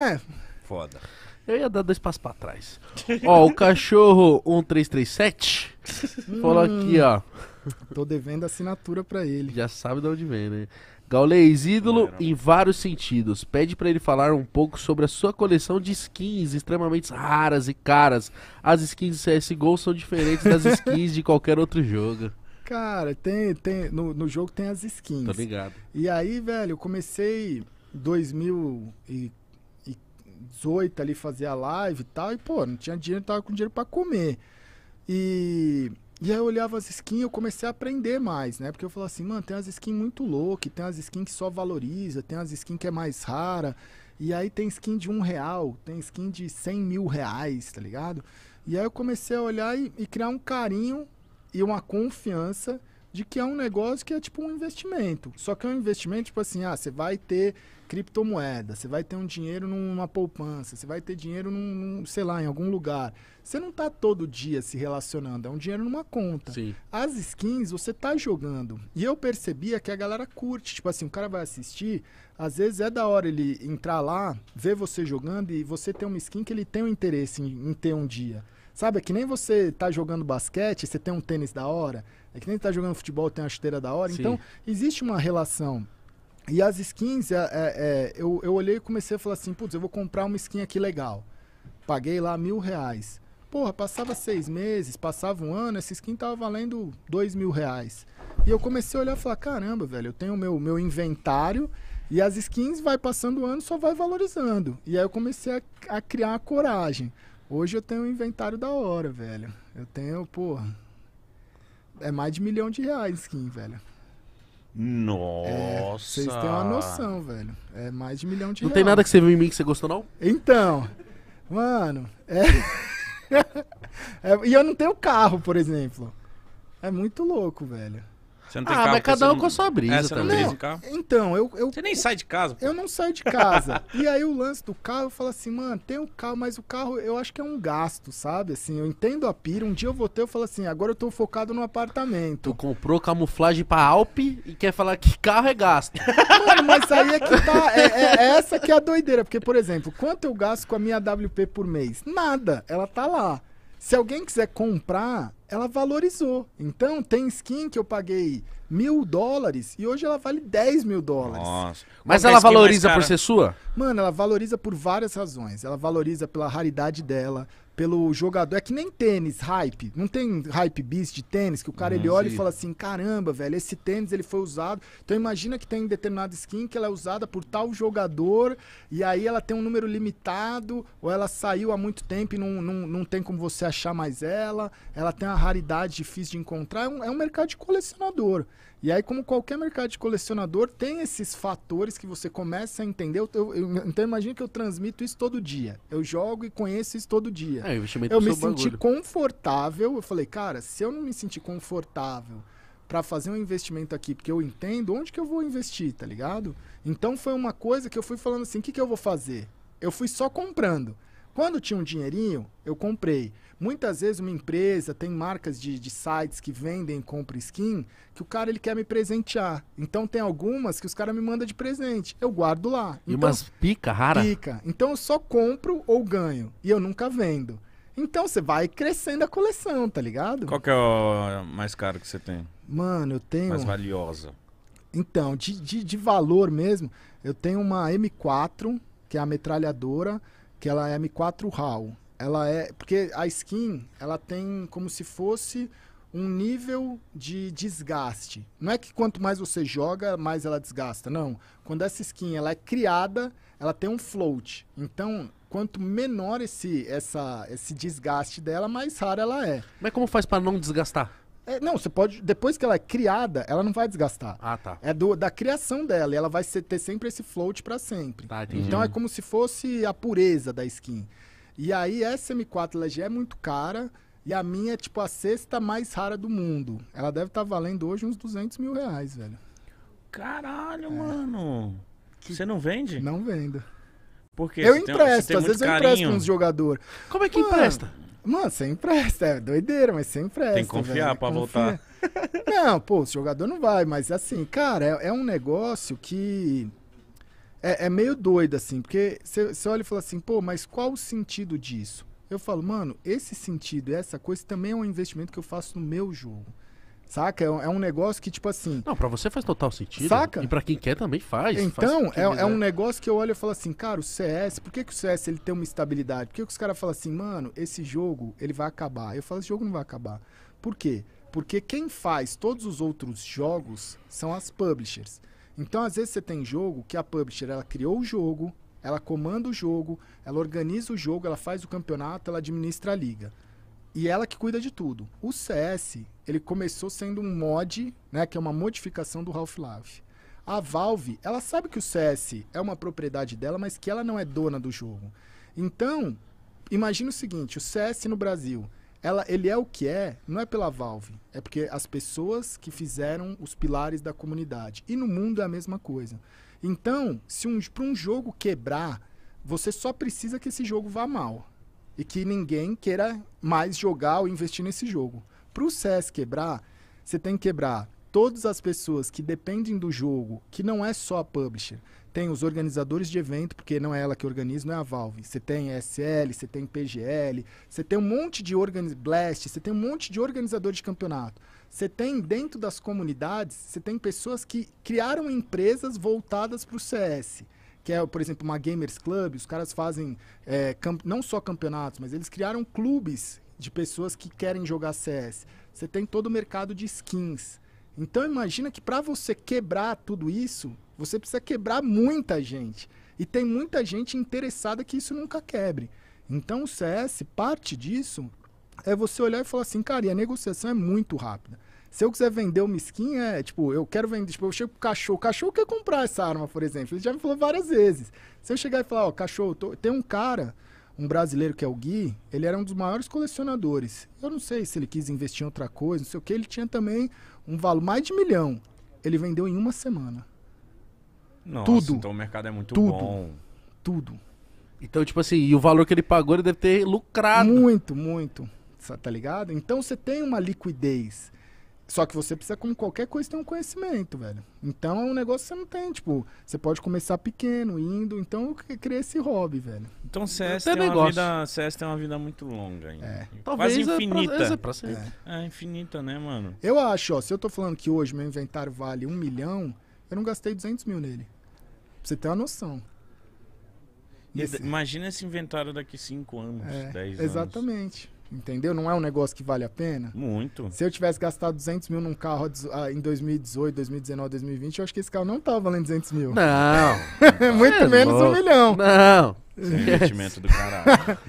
É. Foda. Eu ia dar dois passos pra trás. ó, o cachorro 1337 falou hum. aqui, ó. Tô devendo assinatura pra ele. Já sabe de onde vem, né? Gaulês, ídolo em vários sentidos. Pede para ele falar um pouco sobre a sua coleção de skins extremamente raras e caras. As skins de CSGO são diferentes das skins de qualquer outro jogo. Cara, tem, tem no, no jogo tem as skins. Tô ligado. E aí, velho, eu comecei 2000 e 18 ali fazer a live e tal. E, pô, não tinha dinheiro, tava com dinheiro para comer. E, e aí eu olhava as skins e eu comecei a aprender mais, né? Porque eu falava assim, mano, tem umas skins muito loucas, tem umas skins que só valoriza, tem umas skins que é mais rara. E aí tem skin de um real, tem skin de 100 mil reais, tá ligado? E aí eu comecei a olhar e, e criar um carinho e uma confiança de que é um negócio que é tipo um investimento. Só que é um investimento, tipo assim, ah, você vai ter criptomoeda, você vai ter um dinheiro numa poupança, você vai ter dinheiro num, num, sei lá, em algum lugar. Você não tá todo dia se relacionando, é um dinheiro numa conta. Sim. As skins você tá jogando. E eu percebia que a galera curte, tipo assim, o cara vai assistir, às vezes é da hora ele entrar lá, ver você jogando e você ter uma skin que ele tem um interesse em, em ter um dia. Sabe, é que nem você tá jogando basquete, você tem um tênis da hora. É que nem tá jogando futebol, tem uma chuteira da hora. Sim. Então, existe uma relação. E as skins, é, é, é, eu, eu olhei e comecei a falar assim, putz, eu vou comprar uma skin aqui legal. Paguei lá mil reais. Porra, passava seis meses, passava um ano, essa skin tava valendo dois mil reais. E eu comecei a olhar e falar, caramba, velho, eu tenho o meu, meu inventário e as skins vai passando o ano, só vai valorizando. E aí eu comecei a, a criar a coragem. Hoje eu tenho um inventário da hora, velho. Eu tenho, pô. É mais de milhão de reais skin, velho. Nossa! É, vocês têm uma noção, velho. É mais de milhão de não reais. Não tem nada que você viu em mim que você gostou, não? Então. Mano, é... é. E eu não tenho carro, por exemplo. É muito louco, velho. Você não tem ah, carro. mas cada um não... com a sua é, brisa é, você também. Tá não, Então, eu, eu. Você nem sai de casa. Pô. Eu não saio de casa. e aí o lance do carro, eu falo assim, mano, tem um carro, mas o carro eu acho que é um gasto, sabe? Assim, eu entendo a pira. Um dia eu vou ter, eu falo assim, agora eu tô focado no apartamento. Tu comprou camuflagem pra Alpe e quer falar que carro é gasto. Mano, mas aí é que tá. É, é, é essa que é a doideira. Porque, por exemplo, quanto eu gasto com a minha WP por mês? Nada. Ela tá lá. Se alguém quiser comprar, ela valorizou. Então, tem skin que eu paguei mil dólares e hoje ela vale 10 mil dólares. Nossa. Mas é ela valoriza por ser sua? Mano, ela valoriza por várias razões. Ela valoriza pela raridade dela, pelo jogador. É que nem tênis, hype. Não tem hype beast de tênis que o cara hum, ele uhum. olha sim. e fala assim: caramba, velho, esse tênis ele foi usado. Então imagina que tem determinada skin que ela é usada por tal jogador e aí ela tem um número limitado ou ela saiu há muito tempo e não, não, não tem como você achar mais ela. Ela tem a raridade difícil de encontrar, é um, é um mercado de colecionador. E aí, como qualquer mercado de colecionador, tem esses fatores que você começa a entender. Eu, eu, eu, então, imagina que eu transmito isso todo dia. Eu jogo e conheço isso todo dia. É, eu me senti bagulho. confortável. Eu falei, cara, se eu não me sentir confortável para fazer um investimento aqui, porque eu entendo onde que eu vou investir, tá ligado? Então, foi uma coisa que eu fui falando assim: o que, que eu vou fazer? Eu fui só comprando. Quando tinha um dinheirinho, eu comprei. Muitas vezes uma empresa tem marcas de, de sites que vendem compra skin que o cara ele quer me presentear. Então tem algumas que os caras me mandam de presente. Eu guardo lá. Então, e umas pica rara? Pica. Então eu só compro ou ganho. E eu nunca vendo. Então você vai crescendo a coleção, tá ligado? Qual que é o mais caro que você tem? Mano, eu tenho. Mais valiosa. Então, de, de, de valor mesmo, eu tenho uma M4, que é a metralhadora que ela é M4 RAW. Ela é. Porque a skin, ela tem como se fosse um nível de desgaste. Não é que quanto mais você joga, mais ela desgasta, não. Quando essa skin ela é criada, ela tem um float. Então, quanto menor esse, essa, esse desgaste dela, mais rara ela é. Mas como faz para não desgastar? É, não, você pode. Depois que ela é criada, ela não vai desgastar. Ah, tá. É do, da criação dela. E ela vai ser, ter sempre esse float para sempre. Tá, então é como se fosse a pureza da skin. E aí, essa M4 ela já é muito cara. E a minha é tipo a sexta mais rara do mundo. Ela deve estar tá valendo hoje uns 200 mil reais, velho. Caralho, é. mano. Que... Você não vende? Não vendo. Porque Eu empresto, tem, às vezes carinho. eu empresto uns jogador. Como é que empresta? Mano, você empresta, é doideira, mas você empresta. Tem que confiar velho, pra confia. voltar. Não, pô, o jogador não vai, mas assim, cara, é, é um negócio que é, é meio doido, assim, porque você olha e fala assim, pô, mas qual o sentido disso? Eu falo, mano, esse sentido, essa coisa também é um investimento que eu faço no meu jogo. Saca? É, é um negócio que, tipo assim. Não, pra você faz total sentido. Saca? E pra quem quer também faz. Então, faz é, é, um negócio que eu olho e falo assim, cara, o CS, por que, que o CS ele tem uma estabilidade? Por que, que os caras falam assim, mano, esse jogo ele vai acabar? Eu falo, esse jogo não vai acabar. Por quê? Porque quem faz todos os outros jogos são as publishers. Então, às vezes, você tem jogo que a publisher ela criou o jogo, ela comanda o jogo, ela organiza o jogo, ela faz o campeonato, ela administra a liga. E ela que cuida de tudo. O CS, ele começou sendo um mod, né, que é uma modificação do Half-Life. A Valve, ela sabe que o CS é uma propriedade dela, mas que ela não é dona do jogo. Então, imagina o seguinte, o CS no Brasil, ela, ele é o que é, não é pela Valve, é porque as pessoas que fizeram os pilares da comunidade. E no mundo é a mesma coisa. Então, se um, para um jogo quebrar, você só precisa que esse jogo vá mal e que ninguém queira mais jogar ou investir nesse jogo. Para o CS quebrar, você tem que quebrar todas as pessoas que dependem do jogo, que não é só a publisher. Tem os organizadores de evento, porque não é ela que organiza, não é a Valve. Você tem SL, você tem PGL, você tem um monte de organiz... Blast, você tem um monte de organizador de campeonato. Você tem dentro das comunidades, você tem pessoas que criaram empresas voltadas para o CS que é, por exemplo, uma Gamers Club, os caras fazem é, não só campeonatos, mas eles criaram clubes de pessoas que querem jogar CS. Você tem todo o mercado de skins. Então imagina que para você quebrar tudo isso, você precisa quebrar muita gente. E tem muita gente interessada que isso nunca quebre. Então o CS, parte disso é você olhar e falar assim, cara, e a negociação é muito rápida. Se eu quiser vender uma skin, é tipo, eu quero vender, tipo, eu chego pro cachorro, o cachorro quer comprar essa arma, por exemplo. Ele já me falou várias vezes. Se eu chegar e falar, ó, cachorro, tô... tem um cara, um brasileiro que é o Gui, ele era um dos maiores colecionadores. Eu não sei se ele quis investir em outra coisa, não sei o que, ele tinha também um valor mais de milhão. Ele vendeu em uma semana. Nossa, tudo. Então o mercado é muito tudo, bom. Tudo. Então, tipo assim, e o valor que ele pagou, ele deve ter lucrado. Muito, muito. Tá ligado? Então você tem uma liquidez. Só que você precisa, como qualquer coisa, ter um conhecimento, velho. Então é um negócio que você não tem, tipo, você pode começar pequeno, indo. Então eu criei esse hobby, velho. Então CS, tem negócio. uma, vida, CS tem uma vida muito longa, hein? É. Talvez Quase infinita. É pra, é, pra é. é. é infinita, né, mano? Eu acho, ó, se eu tô falando que hoje meu inventário vale um milhão, eu não gastei 200 mil nele. Pra você ter uma noção. Esse... Imagina esse inventário daqui 5 anos, 10 é, anos. Exatamente. Entendeu? Não é um negócio que vale a pena. Muito. Se eu tivesse gastado 200 mil num carro em 2018, 2019, 2020, eu acho que esse carro não tava valendo 200 mil. Não. Muito é menos louco. um milhão. Não. Esse é investimento do caralho.